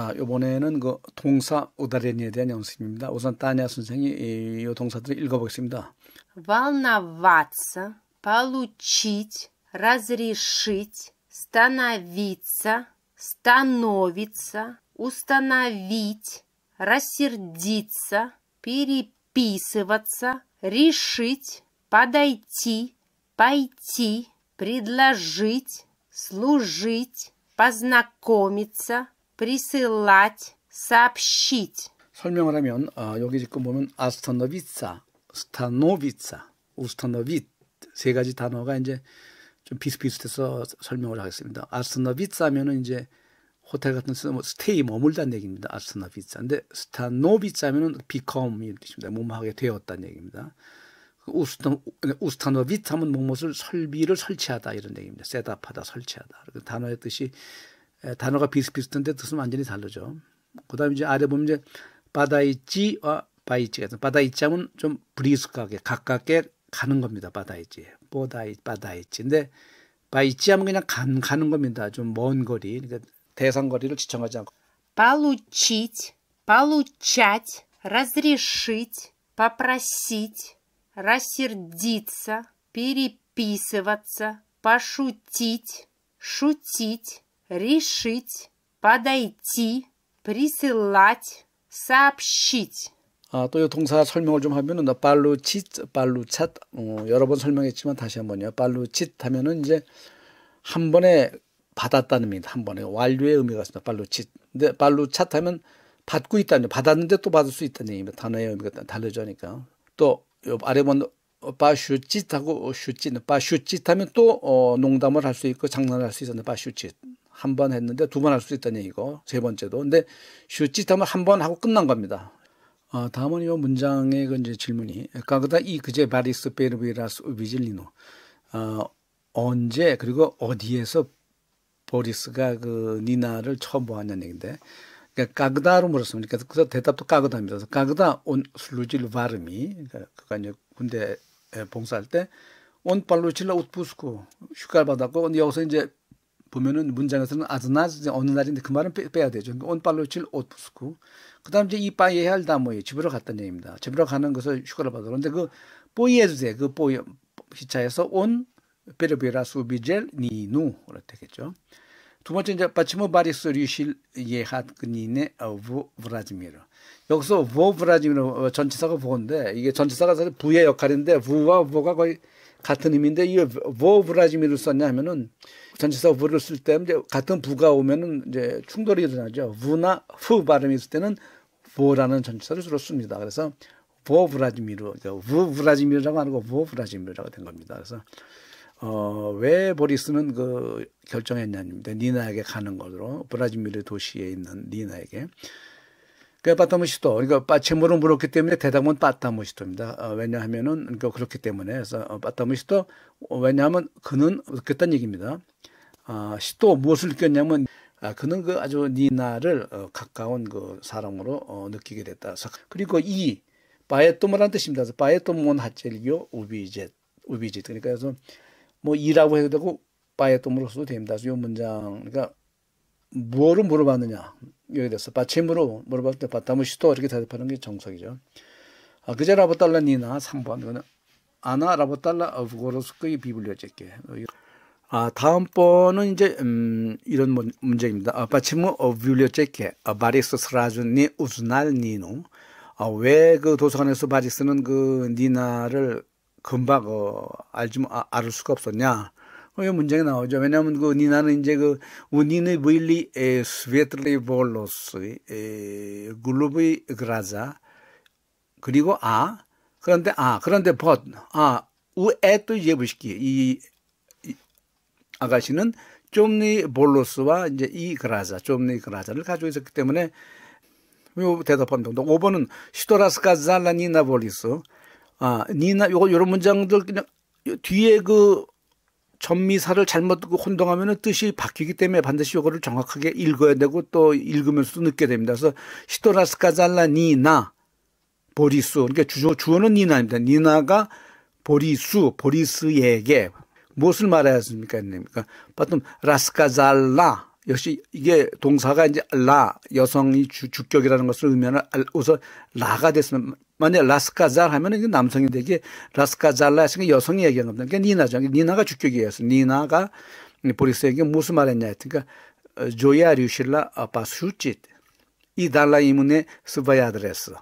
자, 요번에는 그 동사 우다렌이에 대한 연습입니다. 우선 따냐 선생이 이, 이 동사들을 읽어보겠습니다. волноваться, получить, разрешить, становиться, становиться, установить, рассердиться, переписываться, решить, подойти, пойти, предложить, служить, познакомиться – присылать, сообщить. 설명을 하면 어, 여기 지금 보면 아스타노비사, 스타노비사, 우스타노빗 세 가지 단어가 이제 좀 비슷비슷해서 설명을 하겠습니다. 아스타노비사면은 이제 호텔 같은 데서 뭐 스테이 머물다는 얘기입니다. 아스타노비사. 근데 스타노비사면은 become이 됩니다. 뭐하게 되었다는 얘기입니다. 그 우스탄, 노빗 하면 뭐뭐을 설비를 설치하다 이런 얘기입니다. 셋업하다 설치하다. 그 단어의 뜻이 단어가 비슷비슷한데 뜻은 완전히 다르죠. 그다음에 이제 아래 보면 이제 바다이찌와 바이찌가 있어. 바다이찌하면 좀 브리스하게 가깝게 가는 겁니다. 바다이찌. 보다이 바다이찌. 근데 바이찌하면 그냥 간, 가는 겁니다. 좀 먼 거리. 그러니까 대상 거리를 지정하지 않고. получить, получать, разрешить, попросить, р а решить, подойти, присылать, сообщить. 아, 또이 동사 설명을 좀 하면은 발루칫, 발루찻 어, 여러 번 설명했지만 다시 한번요. 발루칫 하면은 이제 한 번에 받았다는 의미입니다. 한 번에 완료의 의미가 있습니다. 발루칫. 근데 발루찻 하면 받고 있다는 받았는데 또 받을 수 있다는 얘기입니다. 단어의 의미가 달라져니까. 그러니까. 또 아래 번 빠슈짓하고 슈짓, 빠슈짓 하면 또 어, 농담을 할 수 있고 장난을 할 수 있었는데 빠슈짓. 한번 했는데 두 번 할 수 있다는 얘기고 세 번째도 근데 슈찌타면 한 번 하고 끝난 겁니다. 어, 다음은 이 문장의 그 이제 질문이 까그다 이 그제 바리스 베르비라스 비질리노 어, 언제 그리고 어디에서 보리스가 그 니나를 처음 보았냐는 얘기인데 그러니까 까그다로 물었습니다. 그러니까 그래서 대답도 까그다입니다. 서 까그다 온 슬루질 바르미 그까 그러니까 그가 이제 군대 봉사할 때온 팔루칠라 우트푸스쿠 휴가를 받았고 근데 여기서 이제 보면은 문장에서는 아즈나즈 어느 날인데 그 말은 빼, 야 되죠. 온팔로칠 오프스쿠. 그다음 이제 이빠예 할다뭐에 집으로 갔던 얘기입니다. 집으로 가는 것을 휴가를 받아. 그런데 그 뽀이에즈제 그 뽀이 시차에서 온 베르베라수 비젤 니누 그렇게 되겠죠. 두 번째 이제 바치모 바리스 류실 예핫 그니네 어 브라지미르. 브 여기서 보 브라지미르 전치사가 보건데 이게 전치사가 사실 부의 역할인데 부와 부가 거의 같은 의미인데 이게 워 브라지미를 썼냐 하면은 전치사 부를 쓸 때 이제 같은 부가 오면은 이제 충돌이 일어나죠. 부나 후 발음이 있을 때는 부라는 전치사를 주로 씁니다. 그래서 보 브라지미르, 부 브라지미르라고 하는 거 보 브라지미르라고 된 겁니다. 그래서 어왜 보리스는 그 결정했냐입니다. 니나에게 가는 걸로 브라지미르 도시에 있는 니나에게 그 빠따무시도 그러니까 빠채물로 물었기 때문에 대답은 빠따무시도입니다. 어, 왜냐하면은 그러니까 그렇기 때문에 그래서 어, 빠따무시도 어, 왜냐하면 그는 느꼈다는 얘기입니다. 아, 시도 무엇을 느꼈냐면 아, 그는 그 아주 니나를 어, 가까운 그사람으로 어, 느끼게 됐다. 그리고 이 바에토모란 뜻입니다. 바에토몬 하첼교 우비젯 우비젯 그러니까 해서뭐 이라고 해도 되고 바에토모로 써도 됩니다. 그이 문장 그러니까 무엇을 물어봤느냐 여기서 받침으로 물어볼 때 받다무시도 이렇게 대답하는 게 정석이죠. 아, 그제 라보달라 니나 3번 이거는 아나 라보달라 어브고로스크의 비블리오 제게. 아, 다음번은 이제 음, 이런 문제입니다. 아, 받침은 어브리오 제게. 아, 바리스 스라준니 우즈날 니노. 아, 왜그 도서관에서 바리스는 그 니나를 금방 어, 알지 뭐, 아, 알 수가 없었냐? 이 어, 문제가 나오죠. 왜냐하면 그 니나는 이제 그 우니는 были светлые в 그 л о с ы г 그리고 아 그런데 아 그런데 b u 아 우에또 예부시키 이, 이 아가씨는 좀니 볼로스와 이제 이 그라자 좀니 그라자를 가지고 있었기 때문에 요 대답한 동동 5번은 시도라스카 잘라니나 볼리스 아 니나 요거 요런 문장들 그냥 뒤에 그 전미사를 잘못 혼동하면 뜻이 바뀌기 때문에 반드시 이거를 정확하게 읽어야 되고 또 읽으면서도 늦게 됩니다. 그래서 시도라스카잘라 니나 보리수 그러니까 주어, 주어는 니나입니다. 니나가 보리수 보리스에게 무엇을 말해야 했습니까? 그러니까 보통 라스카잘라 역시 이게 동사가 이제 라 여성이 주, 주격이라는 것을 의미하는 우선 라가 됐으면 만약 라스카잘 하면 이게 남성이 되게 라스카잘라 했으니 여성이 얘기한 겁니다. 그러니까 니나죠. 니나가 주격이에요. 니나가 보리스에게 무슨 말했냐 했으니까 어, 조야 류실라 아빠 수짓이 달라 이문에 스바야 드레스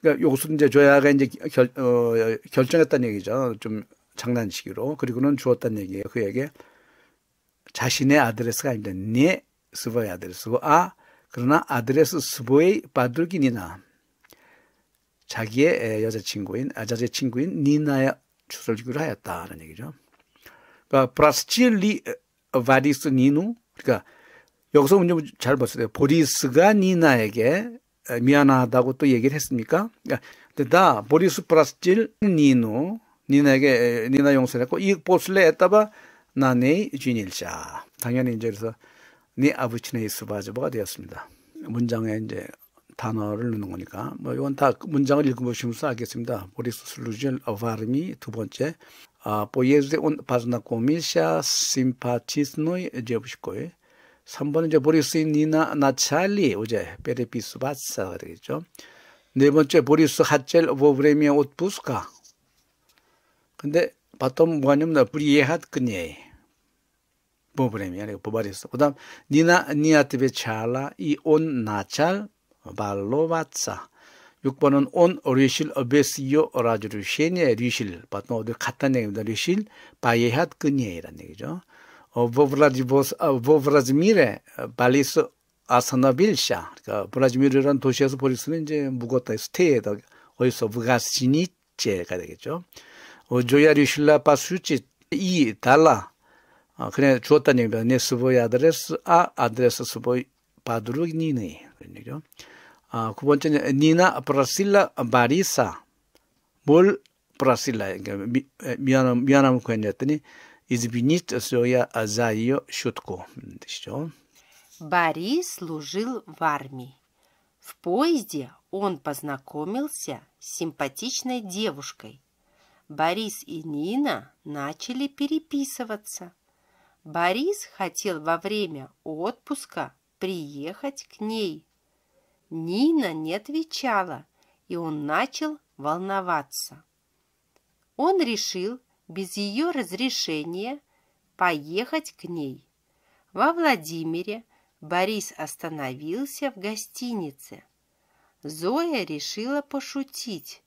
그러니까 요것은 이제 조야가 이제 결, 어, 결정했다는 얘기죠. 좀 장난식으로 그리고는 주었다는 얘기예요. 그에게 자신의 아드레스가 아닙니다. 네 스보의 아드레스고 아 그러나 아드레스 스보의 바둑인이나 자기의 여자친구인 아자제 친구인 니나의 주설주기로 하였다라는 얘기죠. 그러니까 브라스칠리 바디스 니누 그러니까 여기서 문제 잘 봤어요. 보리스가 니나에게 미안하다고 또 얘기를 했습니까? 그러니까 나 보리스 브라스칠 니누 니나에게 니나 용서했고 를이 보슬레 했다 바 나네 주인일자. 당연히 이제 그래서 네 아부치네이 스바저버가 되었습니다. 문장에 이제 단어를 넣는 거니까 뭐 이건 다 그 문장을 읽어보시면서 알겠습니다. 보리스 슬루젠 어바르미 두 번째 아 보예즈데 온 바즈나코미샤 심파치스노이 제부시코에 3번은 이제 보리스 니나 나찰리 어제 베레피스 바사가 되겠죠. 네 번째 보리스 하첼 보브레미아 옷부스카 근데 바텀 무관념나 브리에핫 그니에 Po premija, nego po baristu. Onda Nina, n i a ti većala i on načal 발로와자 6번은 on 리실 어베스요 라주 루시네 리실 봤노 어디 갔단 얘기입니다. 리실 바예핫 그니에란 얘기죠. 어 보브라지보스 아 보브라즈미레 발리스 아사나빌샤 그러니까 브라즈미르라는 도시에서 보리스는 이제 묵었다 스테이에다 어디서 부가스니체가 되겠죠. 어 조야 리실라 파수치 이 달라 그냥 주었다는 얘기입니다. 네 스보이 아드레스 아 아드레스 스보이 바두르 니네 이런 얘기죠. 아, 그 번째는 니나 브라실라 바리사 몰 브라실라 그러니까 미안 미안함을 구했더니 извините своя за ее шутку 뜻이죠. Борис служил в армии. В поезде он познакомился с симпатичной девушкой. Борис и Нина начали переписываться. Борис хотел во время отпуска приехать к ней. Нина не отвечала, и он начал волноваться. Он решил без ее разрешения поехать к ней. Во Владимире Борис остановился в гостинице. Зоя решила пошутить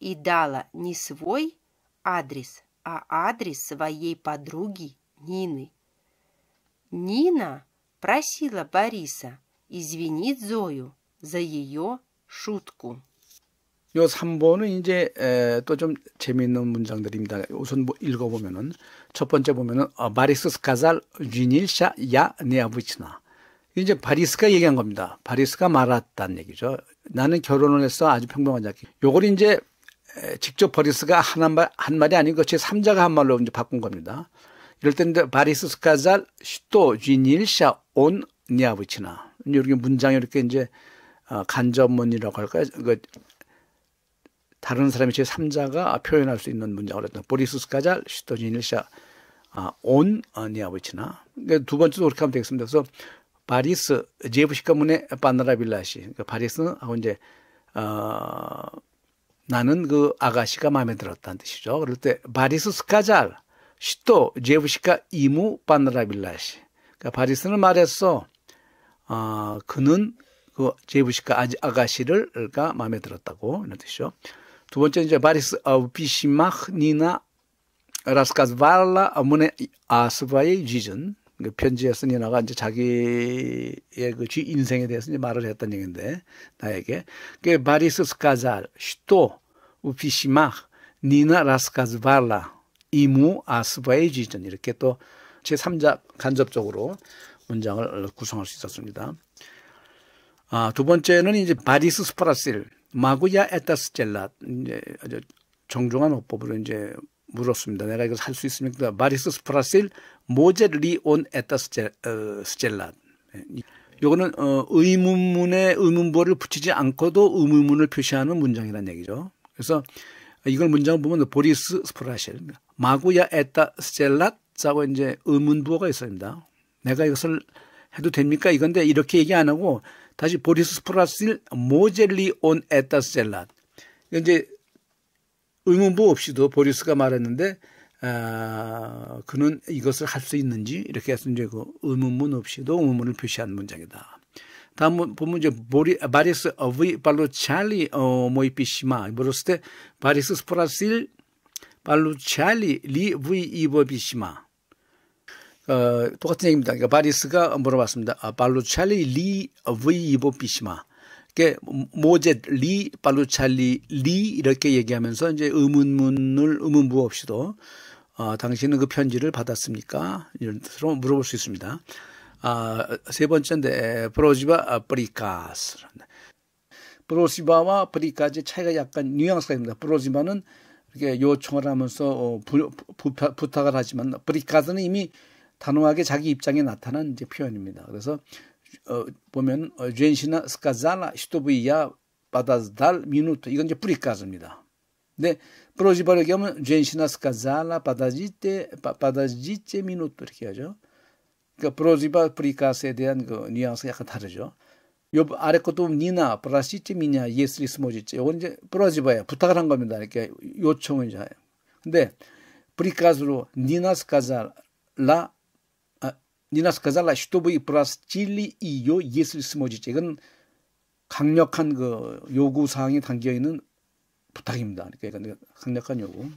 и дала не свой адрес, а адрес своей подруги Нины. Нина просила Бориса извинить Зою за ее шутку. 요 3번은 이제 또 좀 재미있는 문장들입니다. 우선 뭐 읽어보면은 첫 번째 보면은 바리스 스카잘 쥐닐샤 야 네아부치나 이제 바리스가 얘기한 겁니다. 바리스가 말았다는 얘기죠. 나는 결혼을 해서 아주 평범한 자기. 요걸 이제 직접 바리스가 한, 말, 한 말이 아닌 것이 삼자가 한 말로 이제 바꾼 겁니다. 이럴 때는 바리스 스카잘 슈토 쥐닐샤 온 니아부치나 이렇게 문장 이렇게 이제 어, 간접문이라고 할까요? 그 다른 사람이 제 3자가 표현할 수 있는 문장을 했던 보리스 스카잘 슈토 쥐닐샤 아, 온 니아부치나 그러니까 두 번째도 그렇게 하면 되겠습니다. 그래서 바리스 제부시카문의 바나라빌라시 그러니까 바리스는 하고 이제 어, 나는 그 아가씨가 마음에 들었다는 뜻이죠. 그럴 때 바리스 스카잘 시토 제부시카 이무 반라빌라시. 그러니까 바리스는 말했어. 아, 그는 그 제부시카 아가씨를 그러니까 마음에 들었다고 이런 뜻이죠. 두 번째 이제 바리스 아우피시마흐 니나 라스카즈발라 아무네 아스바의 지전 그 편지에서 니나가 이제 자기의 그지 인생에 대해서 이제 말을 했던 얘기인데 나에게 그 바리스 스카잘 시토 우피시마흐 니나 라스카즈발라 이무 아스바이지전 이렇게 또 제3자 간접적으로 문장을 구성할 수 있었습니다. 아, 두 번째는 이제 바디스 스파라실 마구야 에타스젤라 이제 아주 정중한 어법으로 이제 물었습니다. 내가 이거 살수 있습니까? 바디스 스파라실 모제리온 에타스젤라 어, 예, 요거는 어, 의문문에 의문부를 붙이지 않고도 의문문을 표시하는 문장이라는 얘기죠. 그래서 이걸 문장 보면 보리스 스프라실 마구야 에타 스젤랏자고 이제 의문 부호가 있습니다. 내가 이것을 해도 됩니까? 이건데 이렇게 얘기 안 하고 다시 보리스 스프라실 모젤리 온에타 스젤랏. 이제 의문 부 없이도 보리스가 말했는데 아, 그는 이것을 할 수 있는지 이렇게 해서 이제 그 의문문 없이도 의문을 표시한 문장이다. 다음 보면 이제 보리 바리스 어브이 발로 찰리 어모이피시마 이 물었을 때 바리스 스프라실 발루찰리 리 부이 이버비시마. 어, 똑같은 얘기입니다. 그러니까 바리스가 물어봤습니다. 아, 발루찰리 리 부이 이버비시마. 이게 모제 리 발루찰리 리 이렇게 얘기하면서 이제 의문문을 의문부 없이도 어, 당신은 그 편지를 받았습니까? 이런 뜻으로 물어볼 수 있습니다. 아, 세 번째인데 프로지바 브리카스브로시바와브리카즈의 차이가 약간 뉘앙스가 있습니다. 브로지바는 이렇게 요청을 하면서 어, 부, 부, 부, 탁을 하지만 브리카드는 이미 단호하게 자기 입장에 나타난 이제 표현입니다. 그래서 어, 보면 젠시나 어, 스카자나 시도브이야 바다달 미누트 이건 이제 브리카드입니다. 근데 브로지 바르게 하면 젠시나 스카자나 바다지테 바다지테 미누트 이렇게 하죠. 그러니까 브로지바 브리카스에 대한 그 뉘앙스가 약간 다르죠. 요 아래 것도 니나 브라시티 미냐 예스리 스모지치 요건 이제 브라지바야 부탁을 한 겁니다. 이렇게 요청을 이제 해요. 근데 브리카 к 로 니나 스카자라 а 아, 니나 스카자라슈 л 브이브라스 ы 리 이요 예 с 리스모지 е 이건 강력한 그 요구 사항이 담겨 있는 부탁입니다. 그러니까 강력한 요구.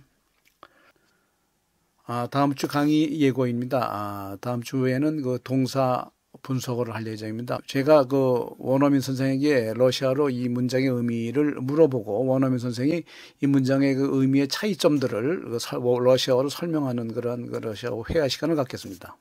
아, 다음 주 강의 예고입니다. 아, 다음 주에는 그 동사 분석을 할 예정입니다. 제가 그 원어민 선생에게 러시아로 이 문장의 의미를 물어보고 원어민 선생이 이 문장의 그 의미의 차이점들을 그 뭐 러시아어로 설명하는 그런 그 러시아어 회화 시간을 갖겠습니다.